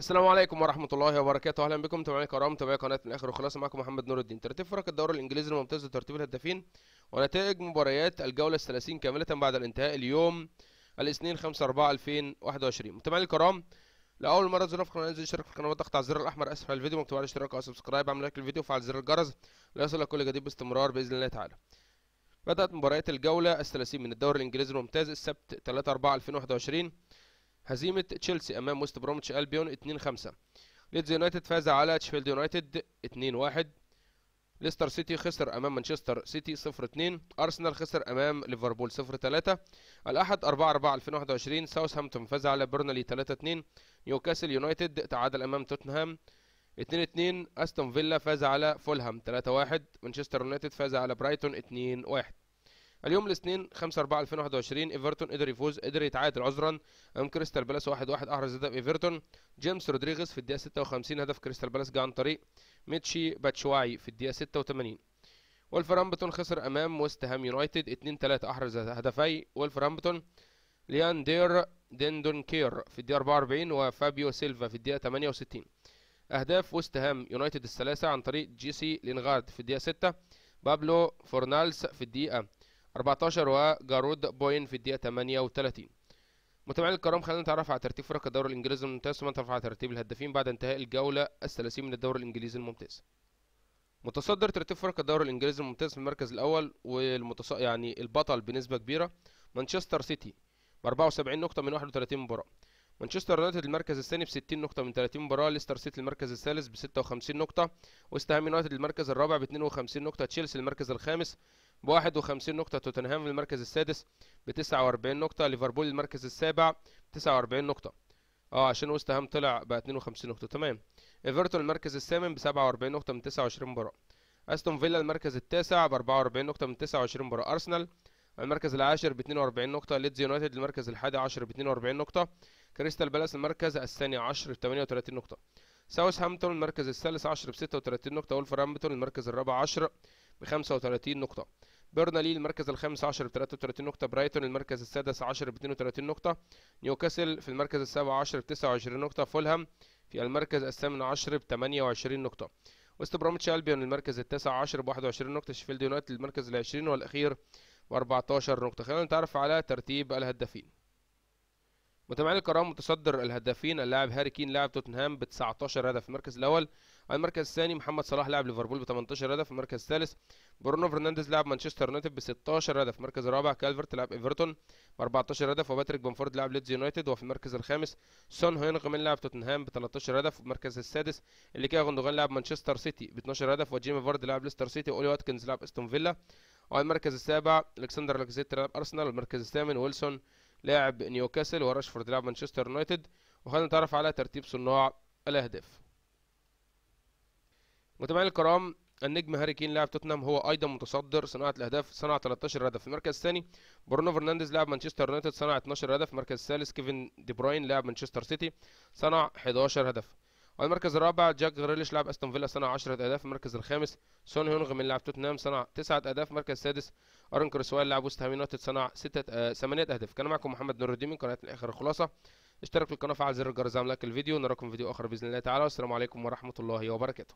السلام عليكم ورحمه الله وبركاته اهلا بكم متابعينا الكرام متابعي قناه من الاخر وخلاصه معكم محمد نور الدين ترتيب فرق الدوري الانجليزي الممتاز لترتيب الهدافين ونتائج مباريات الجوله الثلاثين كامله بعد الانتهاء اليوم الاثنين 5 4 2021 متابعينا الكرام لاول مره تزورنا في القناه انزل اشترك في القناه وضغط على الزر الاحمر اسفل الفيديو مكتوب على الاشتراك او سبسكرايب اعمل لايك للفيديو وفعل زر الجرس ليصلك كل جديد باستمرار باذن الله تعالى بدات مباريات الجوله الثلاثين من الدوري الانجليزي الممتاز السبت 3 4 2021 هزيمة تشيلسي أمام وست برومتش ألبيون 2-5 ليدز يونايتد فاز على تشفيلد يونايتد 2-1 ليستر سيتي خسر امام مانشستر سيتي 0-2 ارسنال خسر امام ليفربول 0-3 الاحد 4-4-2021 ساوثهامبتون فاز على بيرنلي 3-2 نيوكاسل يونايتد تعادل امام توتنهام 2-2 استون فيلا فاز على فولهام 3-1 مانشستر يونايتد فاز على برايتون 2-1 اليوم الاثنين 5 4 2021 ايفرتون قدر يفوز قدر يتعادل عذرا امام كريستال بالاس 1 1 احرز هدف ايفرتون جيمس رودريغيز في الدقيقه 56 هدف كريستال بالاس جه عن طريق ميتشي باتشواي في الدقيقه 86 ولفرهامبتون خسر امام ويست هام يونايتد 2 3 احرز هدفي ولفرهامبتون ليان دير ديندون كير في الدقيقه 44 وفابيو سيلفا في الدقيقه 68 اهداف ويست هام يونايتد الثلاثه عن طريق جيسي لينغارد في الدقيقه 6 بابلو فورنالس في الدقيقه 14 وجارود بوين في الدقيقة 38 متابعينا الكرام خلينا نتعرف على ترتيب فرق الدوري الانجليزي الممتاز ثم نتعرف على ترتيب الهدافين بعد انتهاء الجولة الثلاثين من الدوري الانجليزي الممتاز متصدر ترتيب فرق الدوري الانجليزي الممتاز في المركز الاول والمتص يعني البطل بنسبة كبيرة مانشستر سيتي ب 74 نقطة من 31 مباراة مانشستر يونايتد المركز الثاني ب 60 نقطة من 30 مباراة، ليستر سيتي المركز الثالث ب 56 نقطة، وست هام يونايتد المركز الرابع ب 52 نقطة، تشيلسي المركز الخامس ب 51 نقطة توتنهام المركز السادس ب 49 نقطة ليفربول المركز السابع 49 نقطة اه عشان وست هام طلع ب 52 نقطة تمام ايفرتون المركز الثامن ب 47 نقطة من 29 مباراة استون فيلا المركز التاسع ب 44 نقطة من 29 مباراة ارسنال المركز العاشر ب 42 نقطة ليدز يونايتد المركز الحادي عشر ب 42 نقطة كريستال بالاس المركز الثاني عشر ب 38 نقطة ساوث هامبتون المركز الثالث عشر ب 36 نقطة رامبتون المركز الرابع عشر ب 35 نقطة بيرنالي المركز الخامس عشر ب 33 نقطة برايتون المركز السادس عشر ب 32 نقطة نيوكاسل في المركز السابع عشر ب 29 نقطة فولهام في المركز الثامن عشر ب 28 نقطة وست برومتش البيون المركز التاسع عشر ب 21 نقطة شيفيلد يونايتد المركز ال 20 والأخير ب 14 نقطة خلينا نتعرف على ترتيب الهدافين متابعين الكرام متصدر الهدافين اللاعب هاري كين لاعب توتنهام ب 19 هدف في المركز الاول المركز الثاني محمد صلاح لاعب ليفربول ب 18 هدف المركز الثالث برونو فرنانديز لاعب مانشستر يونايتد ب 16 هدف المركز الرابع كالفرت لاعب ايفرتون ب 14 هدف وباتريك بنفورد لاعب ليدز يونايتد وفي المركز الخامس سون هوينغ لاعب توتنهام ب 13 هدف المركز السادس اليكا غوندوغان لاعب مانشستر سيتي ب 12 هدف وجيمي فارد لاعب ليستر سيتي واولي واتكنز لاعب استون فيلا والمركز السابع الكسندر لاكزيت لاعب ارسنال المركز الثامن ويلسون لاعب نيوكاسل وراشفورد لاعب مانشستر يونايتد وخلينا نتعرف على ترتيب صناع الاهداف متابعينا الكرام النجم هاري كين لاعب توتنهام هو ايضا متصدر صناعه الاهداف صنع 13 هدف في المركز الثاني برونو فرنانديز لاعب مانشستر يونايتد صنع 12 هدف المركز الثالث كيفن دي بروين لاعب مانشستر سيتي صنع 11 هدف والمركز الرابع جاك غريليش لاعب استون فيلا صنع 10 اهداف المركز الخامس سون هيونغ من لاعب توتنهام صنع 9 اهداف المركز السادس ارن كروسوال لاعب وست هام يونايتد صنع 6 8 آه، اهداف كان معكم محمد نور الدين من قناه الاخر الخلاصه اشترك في القناه فعل زر الجرس زي لايك الفيديو نراكم في فيديو اخر باذن الله تعالى والسلام عليكم ورحمه الله وبركاته